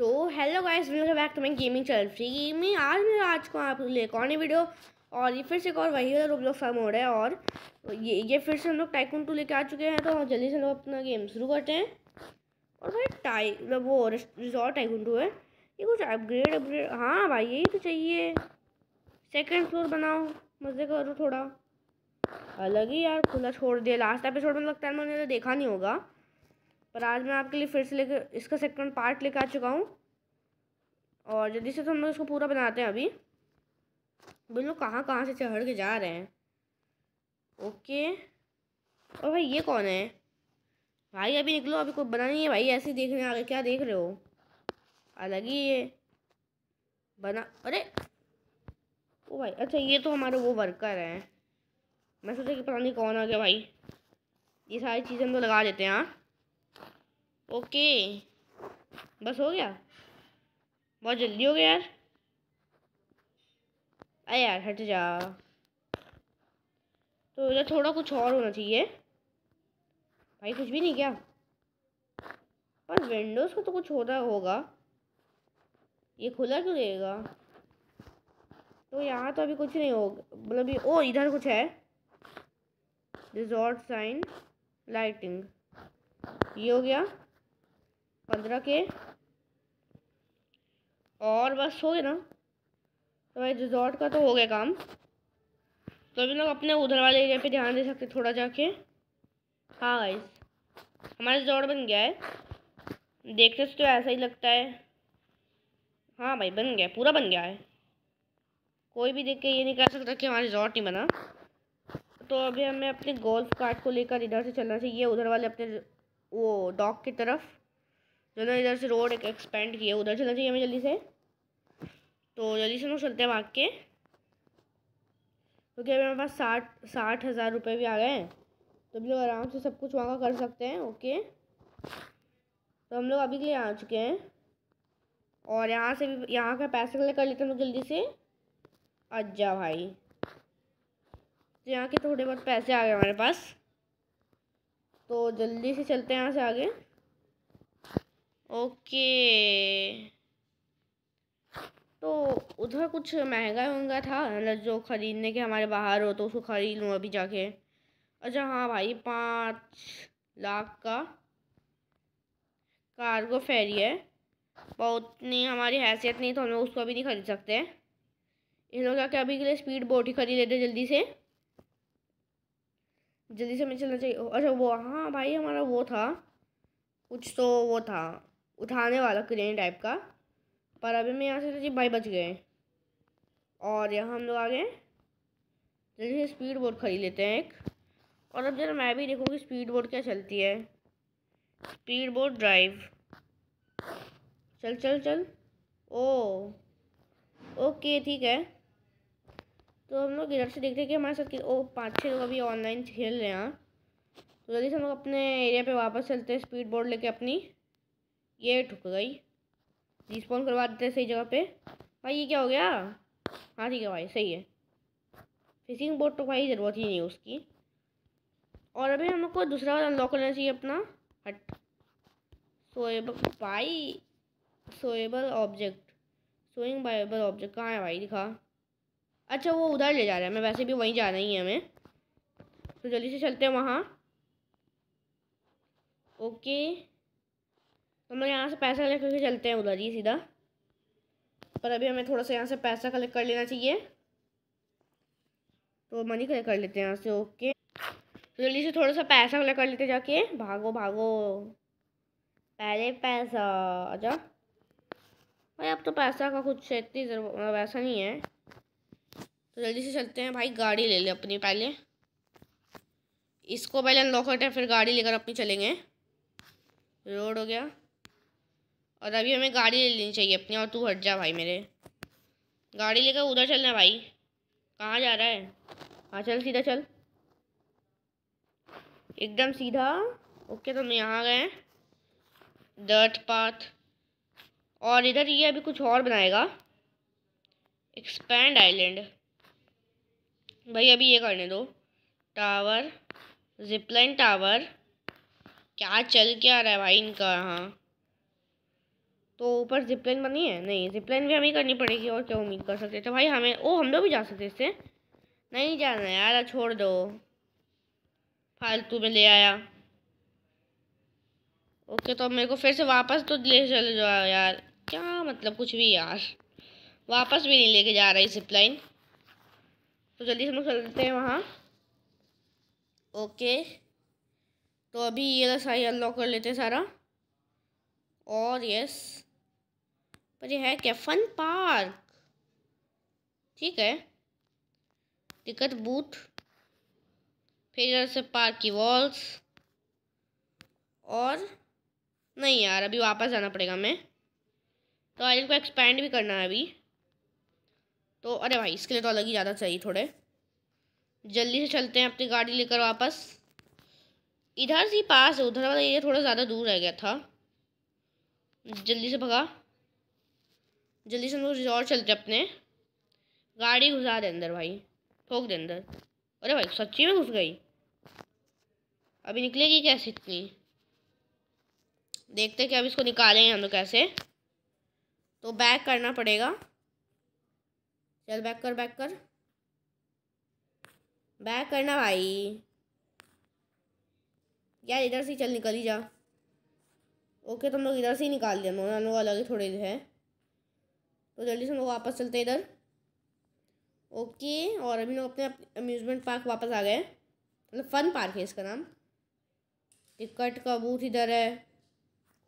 so hello guys welcome back to my gaming channel free gaming आज मैं आज को आप लेकर आने वीडियो और ये फिर से एक और वही है रोबलॉक फार्म हो रहा है और ये ये फिर से हम लोग टाइकून टू लेके आ चुके हैं तो जल्दी से हम लोग अपना गेम शुरू करते हैं और भाई टाई मतलब वो रिजॉर्ट टाइकून टू है ये कुछ अपग्रेड अपग्रेड हाँ भाई यही तो चाहिए सेकेंड फ्लोर बनाओ मज़े करो थोड़ा अलग ही यार खुला छोड़ दिया लास्ट एपिसोड में तो लगता है मैंने तो देखा नहीं होगा पर आज मैं आपके लिए फिर से लेकर इसका सेकंड पार्ट लेकर आ चुका हूँ और जल्दी से तो हम लोग इसको पूरा बनाते हैं अभी बोल लो कहाँ कहाँ से चढ़ के जा रहे हैं ओके और भाई ये कौन है भाई अभी निकलो अभी कोई बना नहीं है भाई ऐसे देखने आ गए क्या देख रहे हो अलग ही ये बना अरे ओ भाई अच्छा ये तो हमारे वो वर्कर हैं मैं सोचा कि पता नहीं कौन आ गया भाई ये सारी चीज़ें हम तो लगा देते हैं हाँ ओके बस हो गया बहुत जल्दी हो गया यार अरे यार हट जा तो इधर थोड़ा कुछ और होना चाहिए भाई कुछ भी नहीं क्या पर विंडोज़ को तो कुछ होता होगा ये खुला क्यों रहेगा तो यहाँ तो अभी कुछ नहीं होगा मतलब ओ इधर कुछ है रिजॉर्ट साइन लाइटिंग ये हो गया पंद्रह के और बस हो गया ना तो भाई रिजॉर्ट का तो हो गया काम तो अभी लोग अपने उधर वाले एरिया पे ध्यान दे सकते थोड़ा जाके हाँ भाई हमारा रिजॉर्ट बन गया है देखने से तो ऐसा ही लगता है हाँ भाई बन गया पूरा बन गया है कोई भी देख के ये नहीं कह सकता कि हमारा रिजॉर्ट नहीं बना तो अभी हमें अपने गोल्फ कार्ट को लेकर इधर से चलना चाहिए उधर वाले अपने वो डॉग की तरफ मैंने इधर से रोड एक एक्सपेंड किए उधर चलना चाहिए हमें जल्दी से तो जल्दी से ना चलते हैं भाग के क्योंकि अभी हमारे पास साठ साठ हज़ार रुपये भी आ गए हैं तो हम लोग आराम से सब कुछ वहाँ का कर सकते हैं ओके तो हम लोग अभी के लिए आ चुके हैं और यहाँ से भी यहाँ का पैसे कलेक्ट कर लेते हैं लोग जल्दी से अच्छा भाई तो यहाँ के थोड़े बहुत पैसे आ गए हमारे पास तो जल्दी से चलते हैं यहाँ से आगे ओके तो उधर कुछ महंगा महंगा था मतलब जो ख़रीदने के हमारे बाहर हो तो उसको ख़रीद लूँ अभी जाके अच्छा हाँ भाई पाँच लाख का कार्गो फेरी है बहुत नहीं हमारी हैसियत नहीं तो हम लोग उसको अभी नहीं ख़रीद सकते इन लोग क्या अभी के लिए स्पीड बोट ही ख़रीद लेते जल्दी से जल्दी से हमें चलना चाहिए अच्छा वो हाँ भाई हमारा वो था कुछ तो वो था उठाने वाला क्रेन टाइप का पर अभी मैं यहाँ से तो जी भाई बच गए और यहाँ हम लोग आ गए जल्दी से स्पीड बोर्ड खरीद लेते हैं एक और अब जरा मैं भी देखूँ कि स्पीड बोर्ड क्या चलती है स्पीड बोर्ड ड्राइव चल चल चल ओ ओके ठीक है तो हम लोग इधर से देखते हैं कि हमारे साथ ओ पाँच छः लोग अभी ऑनलाइन खेल रहे हैं तो जल्दी से हम लोग अपने एरिया पे वापस चलते हैं स्पीड बोर्ड लेके अपनी ये ठुक गई रिस्पॉन्ड करवा देते हैं सही जगह पे भाई ये क्या हो गया हाँ ठीक है भाई सही है फिशिंग बोट तो भाई ज़रूरत ही नहीं उसकी और अभी हम लोग को दूसरा बार अनलॉक करना चाहिए अपना हट सोएबल भाई सोएबल ऑब्जेक्ट सोइंग बाइबल ऑब्जेक्ट कहाँ है भाई दिखा अच्छा वो उधर ले जा रहा है मैं वैसे भी वहीं जा रही है हमें तो जल्दी से चलते हैं वहाँ ओके तो हम लोग यहाँ से पैसा कलेक्ट करके चलते हैं उधर ही सीधा पर अभी हमें थोड़ा सा यहाँ से पैसा कलेक्ट कर लेना चाहिए तो मनी कलेक्ट कर लेते हैं यहाँ से ओके जल्दी से थोड़ा सा पैसा कलेक्ट कर लेते जाके भागो भागो पहले पैसा अच्छा भाई अब तो पैसा का कुछ इतनी जरूर वैसा नहीं है तो जल्दी से चलते हैं भाई गाड़ी ले ले अपनी पहले इसको पहले अनलॉक करते हैं फिर गाड़ी लेकर अपनी चलेंगे रोड हो गया और अभी हमें गाड़ी ले लेनी चाहिए अपनी और तू हट जा भाई मेरे गाड़ी लेकर उधर चलना भाई कहाँ जा रहा है हाँ चल सीधा चल एकदम सीधा ओके तो हम यहाँ गए डर्ट पाथ और इधर ये अभी कुछ और बनाएगा एक्सपैंड आइलैंड भाई अभी ये करने दो टावर जिपलाइन टावर क्या चल क्या रहा है भाई इनका यहाँ तो ऊपर जिपलाइन बनी है नहीं जिपलाइन भी हमें करनी पड़ेगी और क्या उम्मीद कर सकते तो भाई हमें ओ हम लोग भी जा सकते इससे नहीं जाना यार छोड़ दो फालतू में ले आया ओके तो मेरे को फिर से वापस तो ले चले जाओ यार क्या मतलब कुछ भी यार वापस भी नहीं लेके जा रही जिपलाइन तो जल्दी से हम लोग चलते हैं वहाँ ओके तो अभी ये सारी अनलॉक कर लेते हैं सारा और यस पर ये है क्या फन पार्क ठीक है टिकट बूथ फिर इधर से पार्क की वॉल्स और नहीं यार अभी वापस जाना पड़ेगा मैं तो आइलैंड को एक्सपैंड भी करना है अभी तो अरे भाई इसके लिए तो अलग ही ज़्यादा चाहिए थोड़े जल्दी से चलते हैं अपनी गाड़ी लेकर वापस इधर से पास है उधर वाला एरिया थोड़ा ज़्यादा दूर रह गया था जल्दी से भगा जल्दी से हम लोग रिजॉर्ट चलते अपने गाड़ी घुसा दे अंदर भाई ठोक दे अंदर अरे भाई सच्ची में घुस गई अभी निकलेगी कैसे इतनी देखते कि अब इसको निकालेंगे हम लोग कैसे तो बैक करना पड़ेगा चल बैक कर बैक कर बैक करना भाई यार इधर से चल निकल ही जा ओके तो हम लोग इधर से ही निकाल दिया हम लोग अलग ही थोड़े है तो जल्दी से हम लोग वापस चलते इधर ओके और अभी लोग अपने अम्यूज़मेंट पार्क वापस आ गए मतलब फ़न पार्क है इसका नाम टिकट का बूथ इधर है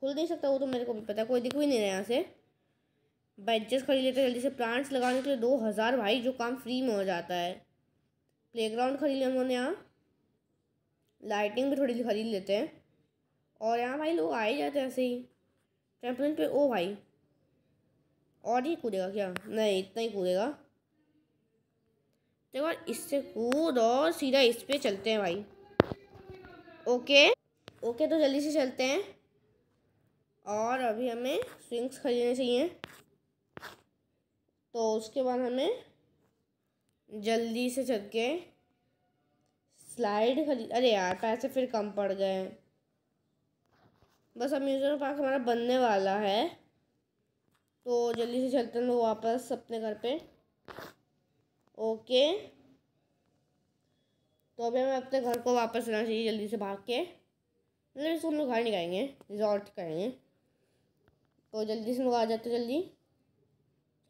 खुल नहीं सकता वो तो मेरे को भी पता कोई दिख भी नहीं रहा यहाँ से बेंचेस खरीद लेते हैं जल्दी से प्लांट्स लगाने के लिए दो हज़ार भाई जो काम फ्री में हो जाता है प्लेग्राउंड खरीद लिया उन्होंने यहाँ लाइटिंग भी थोड़ी खरीद लेते हैं और यहाँ भाई लोग आ ही जाते हैं ऐसे ही ट्रैम्पलिन पे ओ भाई और ही कूदेगा क्या नहीं इतना ही कूदेगा तो इससे कूद और सीधा इस पर चलते हैं भाई ओके ओके तो जल्दी से चलते हैं और अभी हमें स्विंग्स खरीदने चाहिए तो उसके बाद हमें जल्दी से चल के स्लाइड खरीद अरे यार पैसे फिर कम पड़ गए बस अब म्यूज़ियम पार्क हमारा बनने वाला है तो जल्दी से चलते हैं लोग वापस अपने घर पे ओके तो अभी हमें अपने घर को वापस आना चाहिए जल्दी से भाग के मतलब इसको हम लोग घर निकालेंगे रिजॉर्ट करेंगे तो जल्दी से लोग आ जाते जल्दी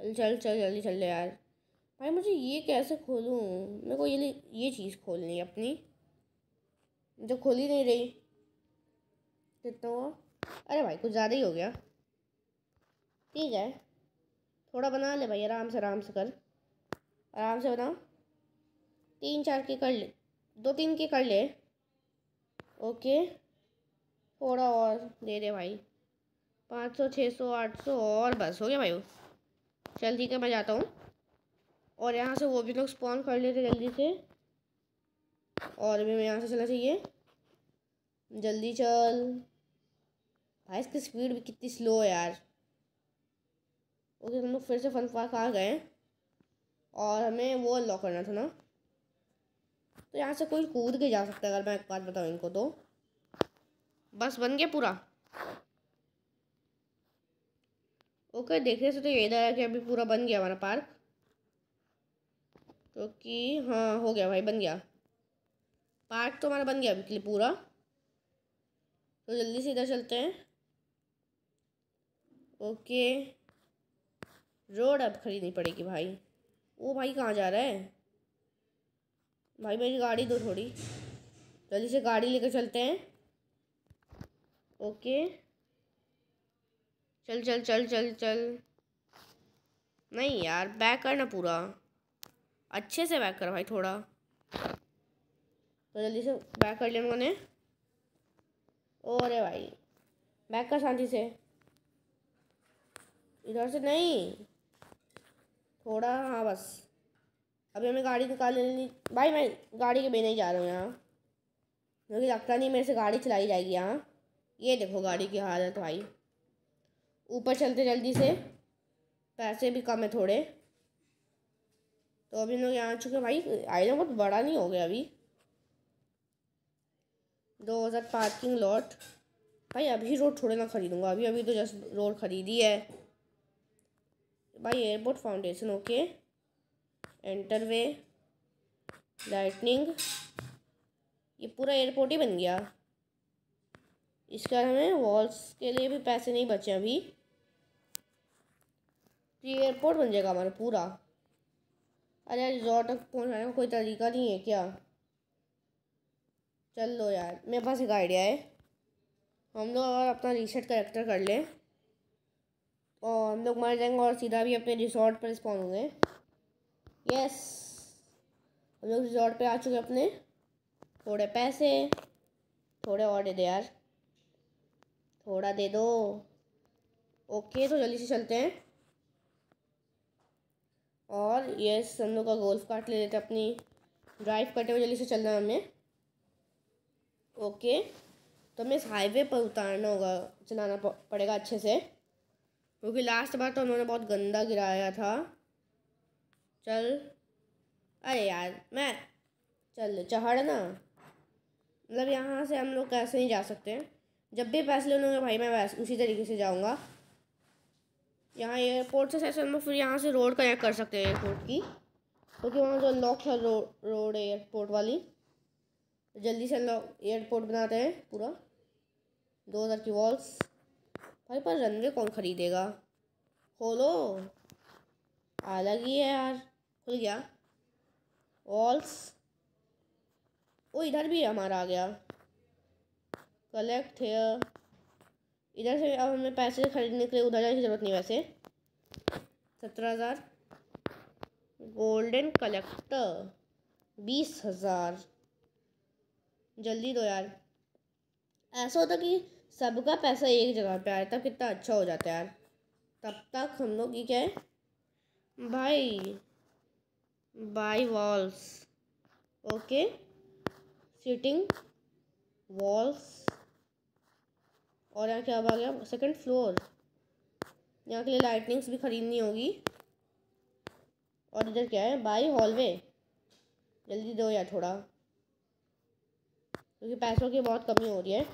चल चल चल जल्दी चल ले यार भाई मुझे ये कैसे खोलूँ मेरे को ये ये चीज़ खोलनी है अपनी जो खोल ही नहीं रही कितना हुआ अरे भाई कुछ ज़्यादा ही हो गया ठीक है थोड़ा बना ले भाई आराम से आराम से कर आराम से बनाओ तीन चार के कर ले दो तीन के कर ले ओके थोड़ा और दे दे भाई पाँच सौ छः सौ आठ सौ और बस हो गया भाई चल ठीक है मैं जाता हूँ और यहाँ से वो भी लोग स्पॉन कर लेते जल्दी से और भी मैं यहाँ से चला चाहिए जल्दी चल भाई इसकी स्पीड भी कितनी स्लो है यार ओके हम लोग फिर से फन पार्क आ गए और हमें वो अनलॉक करना था ना तो यहाँ से कोई कूद के जा सकता है अगर मैं एक बात बताऊँ इनको तो बस बन गया पूरा ओके देखने से तो ये इधर है कि अभी पूरा बन गया हमारा पार्क तो हाँ हो गया भाई बन गया पार्क तो हमारा बन गया अभी के लिए पूरा तो जल्दी से इधर चलते हैं ओके रोड अब खरीदनी पड़ेगी भाई वो भाई कहाँ जा रहा है भाई मेरी गाड़ी दो थोड़ी जल्दी से गाड़ी लेकर चलते हैं ओके चल चल चल चल चल नहीं यार बैक करना पूरा अच्छे से बैक कर भाई थोड़ा तो जल्दी से बैक कर लिया उन्होंने अरे भाई बैक कर शांति से इधर से नहीं थोड़ा हाँ बस अभी हमें गाड़ी निकाल लेनी भाई मैं गाड़ी के बिना ही जा रहा हूँ यहाँ मुझे लगता नहीं मेरे से गाड़ी चलाई जाएगी यहाँ ये देखो गाड़ी की हालत भाई ऊपर चलते जल्दी से पैसे भी कम है थोड़े तो अभी लोग यहाँ आ चुके भाई ना बहुत बड़ा नहीं हो गया अभी दो हज़ार पार्किंग लॉट भाई अभी रोड थोड़े ना ख़रीदूँगा अभी अभी तो जस्ट रोड ख़रीदी है by airport foundation okay enter way lightning ये पूरा एयरपोर्ट ही बन गया इसका हमें वॉल्स के लिए भी पैसे नहीं बचे अभी तो ये एयरपोर्ट बन जाएगा हमारा पूरा अरे यार रिजॉर्ट तक पहुँचाने का कोई तरीका नहीं है क्या चल लो यार मेरे पास एक आइडिया है हम लोग अगर अपना रीसेट करेक्टर कर लें और हम लोग मर जाएंगे और सीधा भी अपने रिसोर्ट पर स्पॉन होंगे यस हम लोग रिसोर्ट पे आ चुके अपने थोड़े पैसे थोड़े और दे दे यार थोड़ा दे दो ओके तो जल्दी से चलते हैं और यस हम लोग का गोल्फ काट ले लेते अपनी ड्राइव करते हुए जल्दी से चलना है हमें ओके तो हमें इस हाईवे पर उतारना होगा चलाना पड़ेगा अच्छे से क्योंकि लास्ट बार तो उन्होंने बहुत गंदा गिराया था चल अरे यार मैं चल ना मतलब यहाँ से हम लोग कैसे नहीं जा सकते हैं जब भी फैसले लेंगे भाई मैं वैसे उसी तरीके से जाऊँगा यहाँ एयरपोर्ट से सैसे हम फिर यहाँ से रोड कनेक्ट कर सकते हैं एयरपोर्ट की क्योंकि तो वहाँ जो अनलॉक है रो, रोड एयरपोर्ट वाली जल्दी से अनलॉक एयरपोर्ट बनाते हैं पूरा दो हज़ार की वॉल्स अरे पर रनवे कौन ख़रीदेगा खोलो अलग ही है यार खुल गया ऑल्स ओ इधर भी हमारा आ गया कलेक्ट है इधर से अब हमें पैसे खरीदने के लिए उधर जाने की ज़रूरत नहीं वैसे सत्रह हज़ार गोल्डन कलेक्ट बीस हज़ार जल्दी दो यार ऐसा होता कि सबका पैसा एक जगह पे आए तब कितना अच्छा हो जाता है यार तब तक हम लोग ये क्या है भाई by walls okay seating walls और यहाँ क्या आ गया सेकंड फ्लोर यहाँ के लिए लाइटनिंग्स भी ख़रीदनी होगी और इधर क्या है बाई हॉलवे जल्दी दो यार थोड़ा क्योंकि पैसों की बहुत कमी हो रही है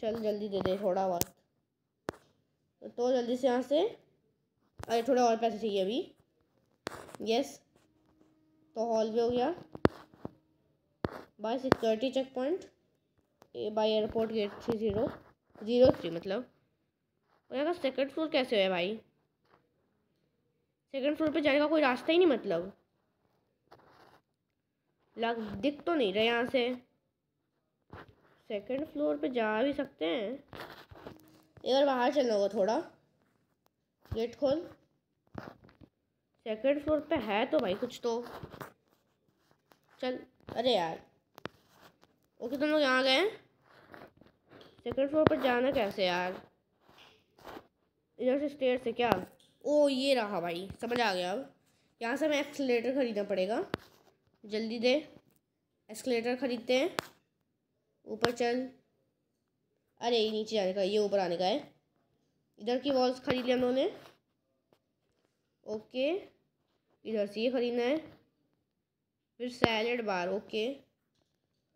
चल जल्दी दे दे थोड़ा बहुत तो जल्दी से यहाँ से अरे थोड़े और पैसे चाहिए अभी यस तो हॉल भी हो गया by security check point by airport gate three zero zero three मतलब और यहाँ का सेकेंड फ्लोर कैसे है भाई सेकेंड फ्लोर पे जाने का कोई रास्ता ही नहीं मतलब लग दिख तो नहीं रहा यहाँ से सेकंड फ्लोर पे जा भी सकते हैं एक बार बाहर चलना होगा थोड़ा गेट खोल सेकंड फ्लोर पे है तो भाई कुछ तो चल अरे यार ओके तो तुम लोग यहाँ गए सेकंड फ्लोर पर जाना कैसे यार इधर से स्टेयर से क्या ओ ये रहा भाई समझ आ गया अब यहाँ से हमें एक्सलेटर ख़रीदना पड़ेगा जल्दी दे एक्सलेटर ख़रीदते हैं ऊपर चल अरे ये नीचे जाने का ये ऊपर आने का है इधर की वॉल्स खरीद लिया उन्होंने ओके इधर से ये ख़रीदना है फिर सैलेड बार ओके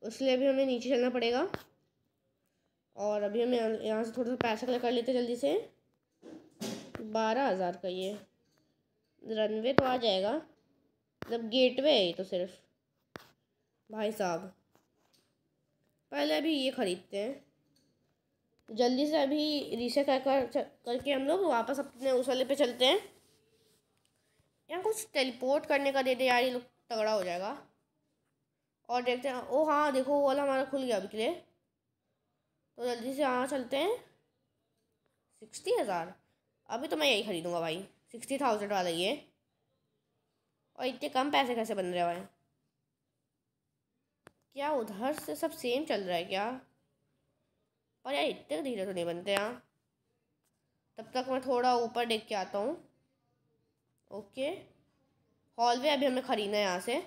उसके लिए भी हमें नीचे चलना पड़ेगा और अभी हमें यहाँ से थोड़ा सा पैसा कलेक्ट कर लेते जल्दी से बारह हज़ार का ये रनवे तो आ जाएगा मतलब गेटवे है ये तो सिर्फ भाई साहब पहले अभी ये ख़रीदते हैं जल्दी से अभी रिसे कर कर करके हम लोग वापस अपने उस वाले पे चलते हैं यहाँ कुछ टेलीपोर्ट करने का दे दे यार ये लोग तगड़ा हो जाएगा और देखते हैं ओ हाँ देखो वो वाला हमारा खुल गया अभी के लिए तो जल्दी से यहाँ चलते हैं सिक्सटी हज़ार अभी तो मैं यही ख़रीदूँगा भाई सिक्सटी थाउजेंड वाला ये और इतने कम पैसे कैसे बन रहे हैं भाई क्या उधर से सब सेम चल रहा है क्या पर यार इतने धीरे तो नहीं बनते यहाँ तब तक मैं थोड़ा ऊपर देख के आता हूँ ओके हॉलवे अभी हमें ख़रीदना है यहाँ से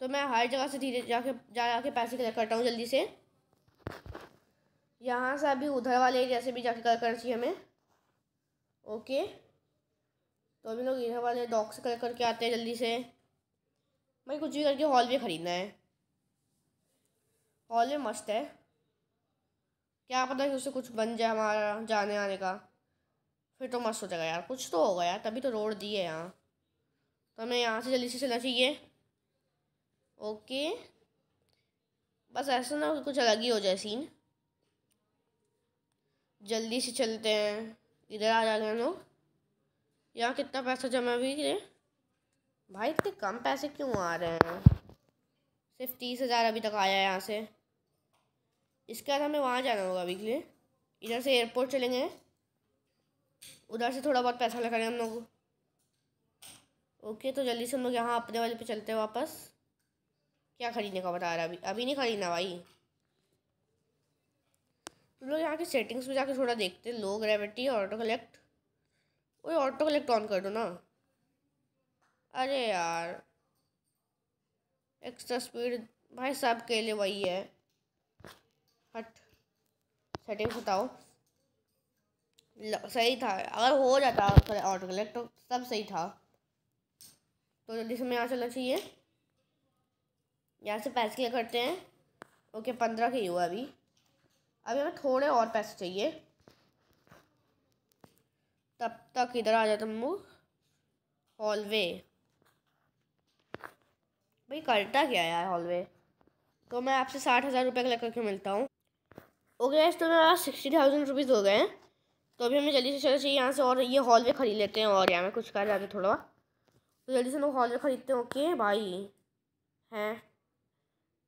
तो मैं हर जगह से धीरे जाके जा जाके पैसे कलेक्ट करता हूँ जल्दी से यहाँ से अभी उधर वाले एरिया से भी जाके कलेक्ट करना चाहिए हमें ओके तो अभी लोग इधर वाले डॉग से कलेक्ट करके आते हैं जल्दी से मैं कुछ भी करके हॉलवे ख़रीदना है कॉलेज मस्त है क्या पता कि उससे कुछ बन जाए हमारा जाने आने का फिर तो मस्त हो जाएगा यार कुछ तो होगा यार तभी तो रोड दी है यहाँ तो हमें यहाँ से जल्दी से चलना चाहिए ओके बस ऐसा ना कुछ अलग ही हो जाए सीन जल्दी से चलते हैं इधर आ जाते हैं लोग यहाँ कितना पैसा जमा भी है भाई इतने कम पैसे क्यों आ रहे हैं सिर्फ तीस हज़ार अभी तक आया है यहाँ से इसके बाद हमें वहाँ जाना होगा अभी के लिए इधर से एयरपोर्ट चलेंगे उधर से थोड़ा बहुत पैसा लगाएंगे हम लोग ओके तो जल्दी से हम लोग यहाँ अपने वाले पे चलते हैं वापस क्या ख़रीदने का बता रहा है अभी अभी नहीं ख़रीदना भाई तो लोग यहाँ के सेटिंग्स में जाके थोड़ा देखते हैं लो ग्रेविटी ऑटो कलेक्ट वही ऑटो कलेक्ट ऑन कर दो ना अरे यार एक्स्ट्रा स्पीड भाई सब के लिए वही है हट सेटिंग्स बताओ सही था अगर हो जाता ऑटो कलेक्ट तो सब सही था तो जल्दी से हमें यहाँ चलना चाहिए यहाँ से पैसे क्या करते हैं ओके पंद्रह के ही हुआ अभी अभी हमें थोड़े और पैसे चाहिए तब तक इधर आ जाता मुँह हॉलवे भाई करता क्या यार हॉलवे तो मैं आपसे साठ हज़ार रुपये कलेक्ट करके मिलता हूँ ओके okay, तो मेरा सिक्सटी थाउजेंड रुपीज़ हो गए हैं तो अभी हमें जल्दी से चलो चाहिए यहाँ से और ये हॉल में ख़रीद लेते हैं और यहाँ में कुछ कर जाते थोड़ा तो जल्दी से हम हॉल में ख़रीदते हैं ओके भाई हैं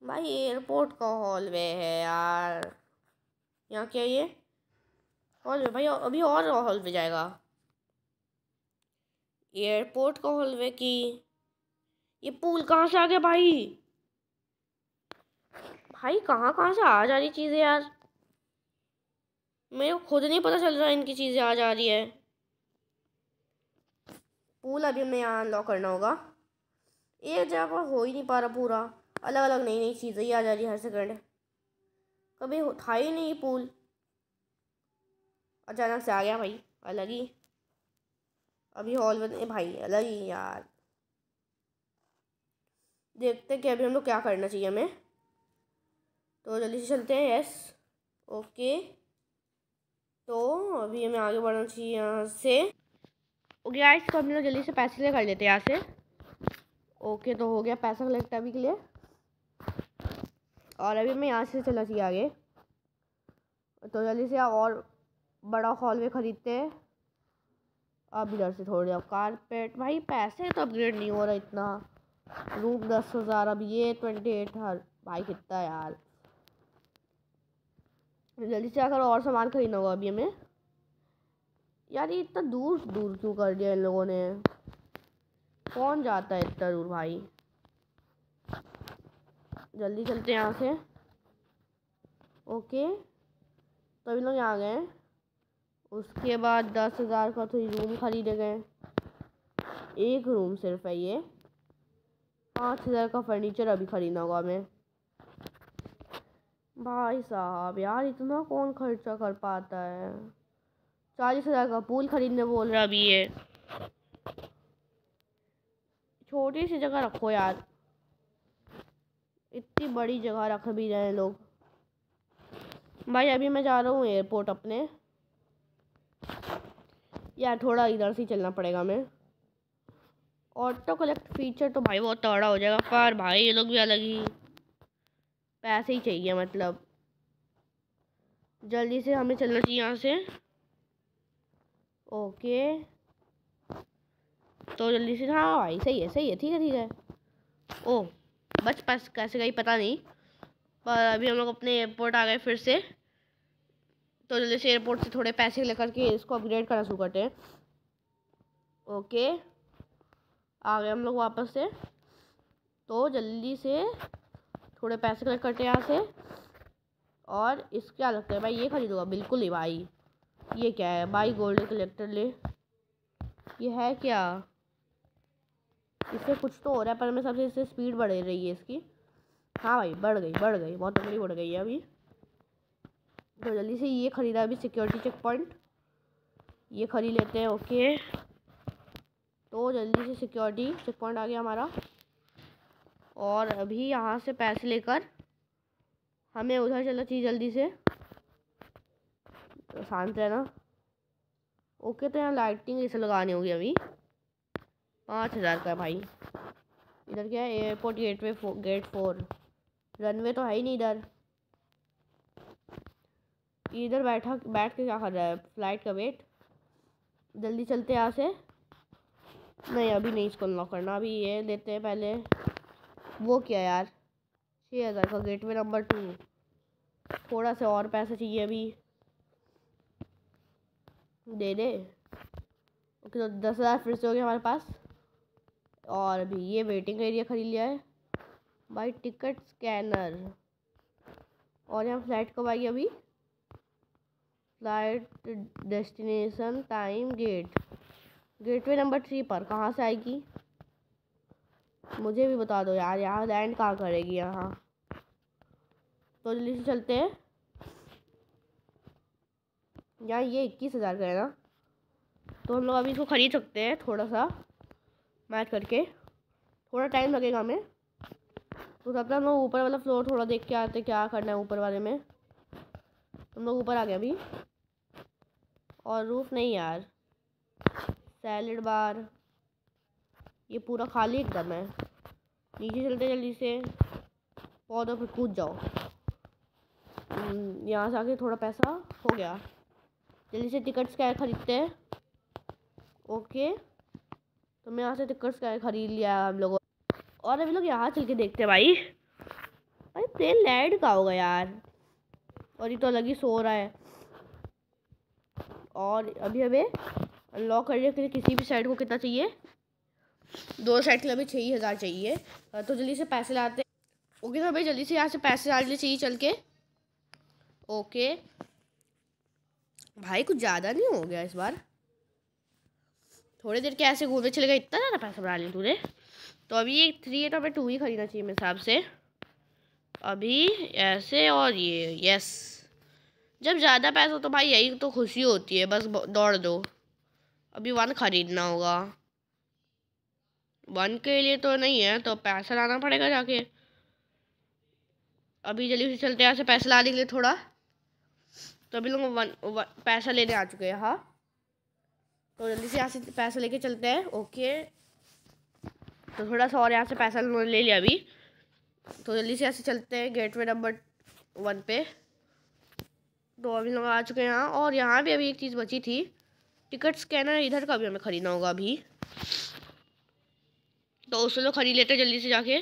भाई एयरपोर्ट का हॉल वे है यार यहाँ क्या ये हॉल वे भाई अभी और हॉल वे जाएगा एयरपोर्ट का हॉल वे की ये पूल कहाँ से आ गया भाई भाई कहाँ कहाँ से आ जा रही चीज़ें यार मेरे को खुद नहीं पता चल रहा इनकी चीज़ें आ जा रही है पूल अभी हमें यहाँ अनलॉक करना होगा एक जगह पर हो ही नहीं पा रहा पूरा अलग अलग नई नई चीज़ें ही आ जा रही है हर सेकंड कभी था ही नहीं पूल अचानक से आ गया भाई अलग ही अभी हॉल बने भाई अलग ही यार देखते कि अभी हम लोग क्या करना चाहिए हमें तो जल्दी से चलते हैं यस ओके तो अभी हमें आगे बढ़ना चाहिए यहाँ से ओके गाइस तो हम लोग जल्दी से पैसे ले कर लेते हैं यहाँ से ओके तो हो गया पैसा कलेक्ट अभी के लिए और अभी हमें यहाँ से चलना चाहिए आगे तो जल्दी से और बड़ा हॉल में ख़रीदते हैं अब इधर से थोड़े अब कारपेट भाई पैसे तो अपग्रेड नहीं हो रहा इतना रूम दस हज़ार अब ये ट्वेंटी एट हर भाई कितना यार जल्दी से आकर और सामान खरीदना होगा अभी हमें यार ये इतना दूर दूर क्यों कर दिया इन लोगों ने कौन जाता है इतना दूर भाई जल्दी चलते हैं यहाँ से ओके तो अभी लोग यहाँ गए उसके बाद दस हज़ार का थोड़ी तो रूम खरीदे गए एक रूम सिर्फ है ये पाँच हज़ार का फर्नीचर अभी ख़रीदना होगा हमें भाई साहब यार इतना कौन खर्चा कर पाता है चालीस हज़ार का पूल ख़रीदने बोल रहा अभी ये छोटी सी जगह रखो यार इतनी बड़ी जगह रख भी रहे हैं लोग भाई अभी मैं जा रहा हूँ एयरपोर्ट अपने यार थोड़ा इधर से चलना पड़ेगा मैं ऑटो कलेक्ट फीचर तो भाई बहुत तगड़ा हो जाएगा पर भाई ये लोग भी अलग ही पैसे ही चाहिए मतलब जल्दी से हमें चलना चाहिए यहाँ से ओके तो जल्दी से हाँ भाई सही है सही है ठीक है ठीक है ओ बस पास कैसे गई पता नहीं पर अभी हम लोग अपने एयरपोर्ट आ गए फिर से तो जल्दी से एयरपोर्ट से थोड़े पैसे लेकर के इसको अपग्रेड करना शुरू करते हैं ओके आ गए हम लोग वापस से तो जल्दी से थोड़े पैसे कलेक्ट करते हैं यहाँ से और इस क्या लगता है भाई ये खरीदूँगा बिल्कुल ही भाई ये क्या है भाई गोल्ड कलेक्टर ले ये है क्या इससे कुछ तो हो रहा है पर मैं सबसे इससे स्पीड बढ़ रही है इसकी हाँ भाई बढ़ गई बढ़ गई बहुत तगड़ी बढ़ गई है अभी तो जल्दी से ये ख़रीदा अभी सिक्योरिटी चेक पॉइंट ये ख़रीद लेते हैं ओके तो जल्दी से सिक्योरिटी चेक पॉइंट आ गया हमारा और अभी यहाँ से पैसे लेकर हमें उधर चलना चाहिए जल्दी से तो शांत रहना ओके तो यहाँ लाइटिंग इसे लगानी होगी अभी पाँच हज़ार का भाई इधर क्या है airport gateway four, gate four runway तो है ही नहीं इधर इधर बैठा बैठ के क्या कर रहा है फ्लाइट का वेट जल्दी चलते यहाँ से नहीं अभी नहीं इसको अनलॉक करना अभी ये देते हैं पहले वो क्या यार छः हज़ार का गेट में नंबर टू थोड़ा सा और पैसा चाहिए अभी दे दे ओके तो दस हज़ार फिर से हो गया हमारे पास और अभी ये वेटिंग एरिया ख़रीद लिया है बाई टिकट स्कैनर और यहाँ फ्लाइट कब आएगी अभी flight destination time gate gateway number three पर कहाँ से आएगी मुझे भी बता दो यार यहाँ लैंड कहाँ करेगी यहाँ तो जल्दी से चलते हैं यार ये इक्कीस हज़ार का है ना तो हम लोग अभी इसको ख़रीद सकते हैं थोड़ा सा मैच करके थोड़ा टाइम लगेगा हमें तो तब तक हम लोग ऊपर वाला फ्लोर थोड़ा देख के आते क्या करना है ऊपर वाले में हम लोग ऊपर आ गए अभी और रूफ नहीं यार सैलड बार ये पूरा खाली एकदम है नीचे चलते जल्दी से पौधों पर कूद जाओ हम्म, यहाँ से आके थोड़ा पैसा हो गया जल्दी से टिकट्स क्या ख़रीदते हैं ओके तो मैं यहाँ से टिकट्स क्या ख़रीद लिया हम लोगों और अभी लोग यहाँ चल के देखते हैं भाई भाई प्लेन लैंड का होगा यार और ये तो अलग ही सो रहा है और अभी हमें अनलॉक करने के लिए किसी भी साइड को कितना चाहिए दो साइड के लिए अभी छः ही हज़ार चाहिए तो जल्दी से पैसे लाते ओके सर भाई जल्दी से यहाँ से पैसे ला लिए चाहिए चल के ओके भाई कुछ ज़्यादा नहीं हो गया इस बार थोड़ी देर के ऐसे घूमने चले गए इतना ज़्यादा पैसा बना लिया तूने तो अभी ये थ्री है तो हमें टू ही ख़रीदना चाहिए मेरे हिसाब से अभी ऐसे और ये यस जब ज़्यादा पैसा तो भाई यही तो खुशी होती है बस दौड़ दो अभी वन ख़रीदना होगा वन के लिए तो नहीं है तो पैसा लाना पड़ेगा जाके अभी जल्दी से चलते हैं यहाँ से पैसा लाने के लिए थोड़ा तो अभी लोग वन, वन पैसा लेने आ चुके हैं हाँ तो जल्दी से यहाँ से पैसा लेके चलते हैं ओके तो थोड़ा सा और यहाँ से पैसा ले लिया अभी तो जल्दी से यहाँ से चलते हैं वे नंबर वन पे तो अभी लोग आ चुके हैं यहाँ और यहाँ भी अभी एक चीज़ बची थी टिकट स्कैनर इधर का भी हमें ख़रीदना होगा अभी तो उसे लोग तो ख़रीद लेते जल्दी से जाके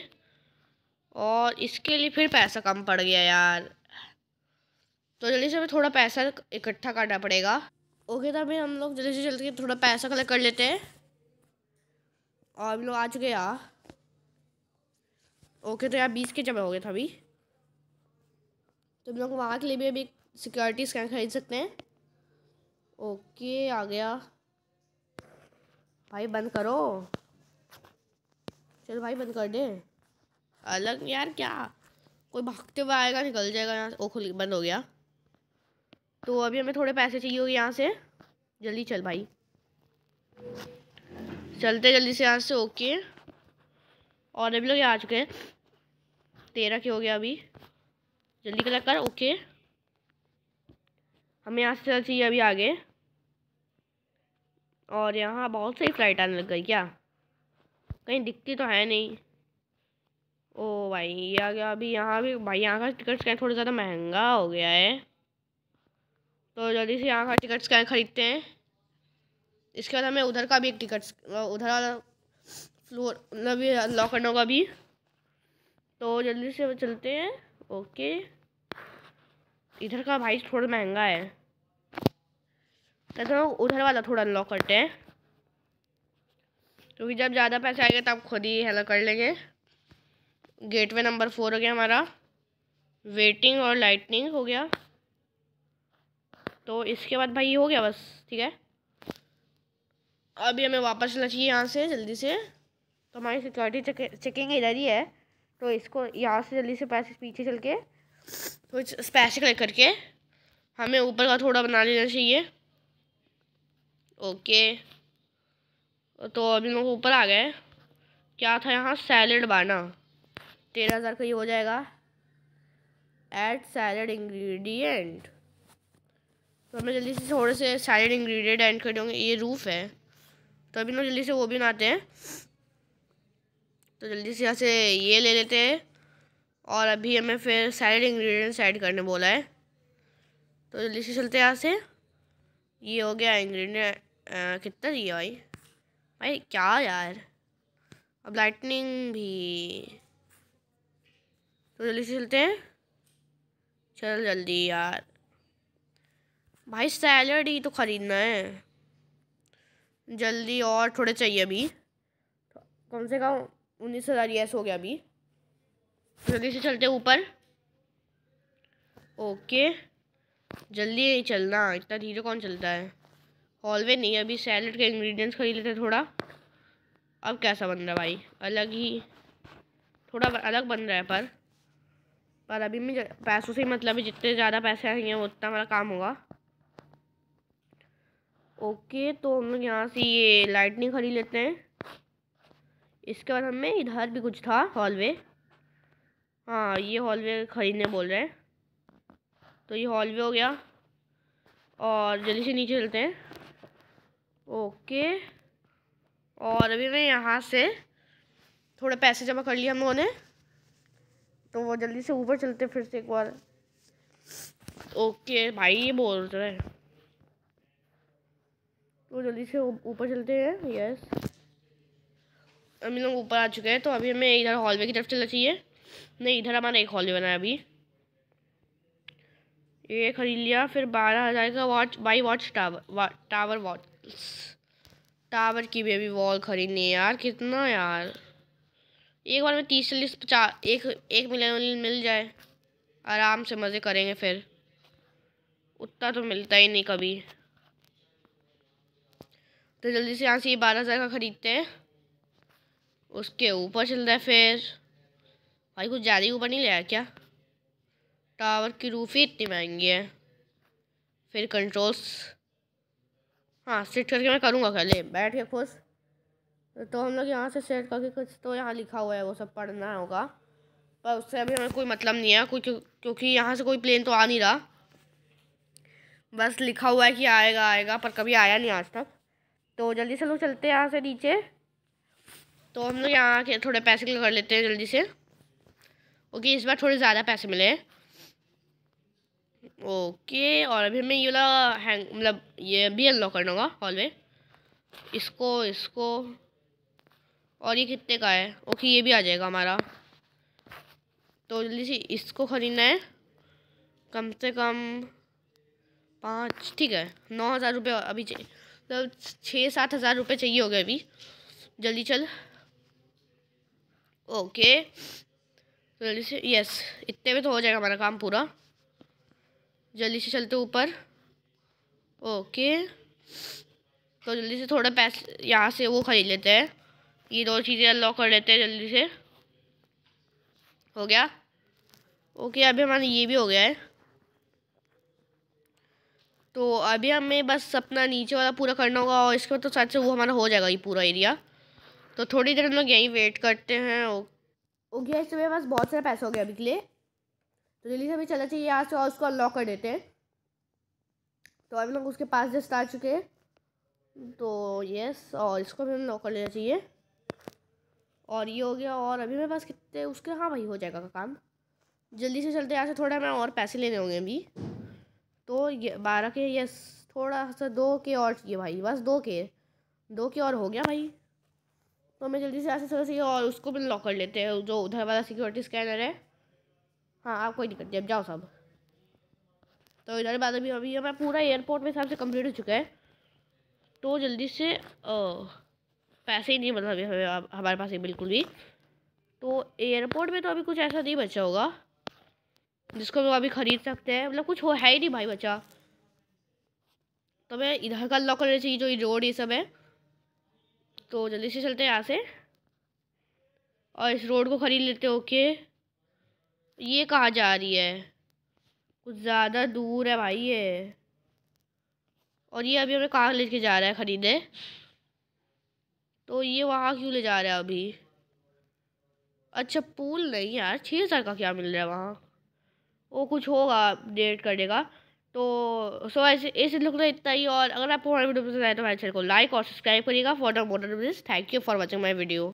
और इसके लिए फिर पैसा कम पड़ गया यार तो जल्दी से हमें थोड़ा पैसा इकट्ठा करना पड़ेगा ओके तो अभी हम लोग जल्दी से जल्दी थोड़ा पैसा कलेक्ट कर लेते हैं और हम लोग आ चुके यार ओके तो यार बीस के जमा हो गए था अभी तो हम लोग वहाँ के लिए भी अभी सिक्योरिटी स्कैन खरीद सकते हैं ओके आ गया भाई बंद करो चल भाई बंद कर दे अलग यार क्या कोई भागते हुए आएगा निकल जाएगा यहाँ से ओ खुल बंद हो गया तो अभी हमें थोड़े पैसे चाहिए होगी यहाँ से जल्दी चल भाई चलते जल्दी से यहाँ से ओके और अभी लोग आ चुके हैं तेरह के हो गया अभी जल्दी कलेक्ट कर ओके हमें यहाँ से चलना चाहिए अभी आगे और यहाँ बहुत सही फ्लाइट आने लग गई क्या कहीं दिखती तो है नहीं ओ भाई ये आ गया अभी यहाँ भी भाई यहाँ का टिकट स्कैन थोड़ा ज़्यादा महंगा हो गया है तो जल्दी से यहाँ का टिकट्स स्कैन ख़रीदते हैं इसके बाद हमें उधर का भी एक टिकट्स उधर वाला फ्लोर मतलब ये अनलॉक करना होगा अभी तो जल्दी से चलते हैं ओके इधर का भाई थोड़ा महंगा है कहते तो उधर वाला थोड़ा अनलॉक करते हैं क्योंकि जब ज़्यादा पैसे आएंगे तब खुद ही हेलो कर लेंगे गेटवे नंबर फोर हो गया हमारा वेटिंग और लाइटनिंग हो गया तो इसके बाद भाई ये हो गया बस ठीक है अभी हमें वापस चलना चाहिए यहाँ से जल्दी से तो हमारी सिक्योरिटी चेकिंग इधर ही है तो इसको यहाँ से जल्दी से पैसे पीछे चल के कुछ तो पैसे कलेक्ट करके हमें ऊपर का थोड़ा बना लेना चाहिए ओके तो अभी लोग ऊपर आ गए क्या था यहाँ सैलड बाना तेरह हज़ार का ये हो जाएगा एड सैलड इंग्रेडिएंट तो हमें जल्दी से थोड़े से सैलड इंग्रेडिएंट ऐड कर देंगे ये रूफ़ है तो अभी लोग जल्दी से वो भी बनाते हैं तो जल्दी से यहाँ से ये ले लेते हैं और अभी हमें फिर सैलड इंग्रेडिएंट्स ऐड करने बोला है तो जल्दी से चलते यहाँ से ये हो गया इंग्रेडिएंट कितना दिया भाई भाई क्या यार अब लाइटनिंग भी तो जल्दी से चलते हैं चल जल्दी यार भाई सैलड ही तो ख़रीदना है जल्दी और थोड़े चाहिए अभी कम से कम उन्नीस हज़ार यस हो गया अभी जल्दी से चलते ऊपर ओके जल्दी चलना इतना धीरे कौन चलता है हॉलवे नहीं अभी सैलड के इंग्रेडिएंट्स खरीद लेते थोड़ा अब कैसा बन रहा है भाई अलग ही थोड़ा अलग बन रहा है पर पर अभी मैं पैसों से मतलब जितने ज़्यादा पैसे आएंगे उतना हमारा काम होगा ओके तो हम लोग यहाँ से ये लाइटनिंग खरीद लेते हैं इसके बाद हमें इधर भी कुछ था हॉलवे हाँ ये हॉलवे ख़रीदने बोल रहे हैं तो ये हॉलवे हो गया और जल्दी से नीचे चलते हैं ओके और अभी मैं यहाँ से थोड़े पैसे जमा कर लिए हम लोगों ने तो वो जल्दी से ऊपर चलते फिर से एक बार ओके भाई ये बोल रहे हैं तो जल्दी से ऊपर चलते हैं यस अभी लोग ऊपर आ चुके हैं तो अभी हमें इधर हॉलवे की तरफ चलना चाहिए नहीं इधर हमारा एक हॉलवे बना है अभी ये खरीद लिया फिर बारह हज़ार का वॉच बाई वॉच टावर वा, टावर वॉच टावर की भी अभी वॉल खरीदनी है यार कितना यार एक बार में तीस चालीस पचास एक एक मिलियन मिल जाए आराम से मज़े करेंगे फिर उतना तो मिलता ही नहीं कभी तो जल्दी से यहाँ से ये बारह हज़ार का ख़रीदते हैं उसके ऊपर चल रहा है फिर भाई कुछ ज़्यादा ही ऊपर नहीं लिया क्या टावर की रूफ़ ही इतनी महंगी है फिर कंट्रोल्स हाँ सेट करके मैं करूँगा पहले बैठ के खुश तो हम लोग यहाँ से सेट करके कुछ तो यहाँ लिखा हुआ है वो सब पढ़ना होगा पर उससे अभी हमें कोई मतलब नहीं है कुछ क्योंकि यहाँ से कोई प्लेन तो आ नहीं रहा बस लिखा हुआ है कि आएगा आएगा पर कभी आया नहीं आज तक तो जल्दी से लोग चलते हैं यहाँ से नीचे तो हम लोग यहाँ के थोड़े पैसे कर लेते हैं जल्दी से क्योंकि इस बार थोड़े ज़्यादा पैसे मिले हैं ओके और अभी हमें ये वाला हैंग मतलब ये भी अनलॉक करना होगा हॉलवे इसको इसको और ये कितने का है ओके ये भी आ जाएगा हमारा तो जल्दी से इसको ख़रीदना है कम से कम पाँच ठीक है नौ हज़ार रुपये अभी चाहिए मतलब छः सात हज़ार रुपये चाहिए हो गए अभी जल्दी चल ओके तो जल्दी से यस इतने में तो हो जाएगा हमारा काम पूरा जल्दी से चलते ऊपर ओके तो जल्दी से थोड़ा पैसे यहाँ से वो ख़रीद लेते हैं ये दो चीज़ें अनलॉक कर लेते हैं जल्दी से हो गया ओके अभी हमारा ये भी हो गया है तो अभी हमें बस अपना नीचे वाला पूरा करना होगा और इसके बाद तो शायद से वो हमारा हो जाएगा ये पूरा एरिया तो थोड़ी देर हम लोग यहीं वेट करते हैं ओके इसमें बस बहुत सारे पैसे हो गए अभी के लिए तो जल्दी से हमें चलना चाहिए यहाँ से और उसको अनलॉक कर देते हैं तो हम लोग उसके पास जस्ट आ चुके हैं तो यस और इसको भी अनलॉक कर लेना चाहिए और ये हो गया और अभी मेरे पास कितने उसके हाँ भाई हो जाएगा का काम जल्दी से चलते यहाँ से थोड़ा मैं और पैसे लेने होंगे अभी तो ये बारह के यस थोड़ा सा दो के और चाहिए भाई बस दो के दो के और हो गया भाई तो मैं जल्दी से यहाँ से थोड़ा सा और उसको भी लॉक कर लेते हैं जो उधर वाला सिक्योरिटी स्कैनर है हाँ आप कोई दिक्कत नहीं अब जाओ सब तो इधर बाद अभी अभी हमारा पूरा एयरपोर्ट में सबसे कंप्लीट हो चुका है तो जल्दी से ओ, पैसे ही नहीं मतलब अभी हमें हमारे पास बिल्कुल भी तो एयरपोर्ट में तो अभी कुछ ऐसा नहीं बचा होगा जिसको हम अभी ख़रीद सकते हैं मतलब कुछ हो है ही नहीं भाई बचा तो मैं इधर का लॉक करना चाहिए जो ये रोड ये सब है तो जल्दी से चलते हैं यहाँ से और इस रोड को ख़रीद लेते ओके ये कहाँ जा रही है कुछ ज़्यादा दूर है भाई ये और ये अभी हमें कहाँ लेके जा रहा है ख़रीदे तो ये वहाँ क्यों ले जा रहा है अभी अच्छा पूल नहीं यार छः हज़ार का क्या मिल रहा है वहाँ वो कुछ होगा डेट करने का तो सो ऐसे ऐसे लुक तो इतना ही और अगर आपको हमारे वीडियो पसंद आए तो हमारे चैनल को लाइक और सब्सक्राइब करिएगा for the motor thank you for watching my video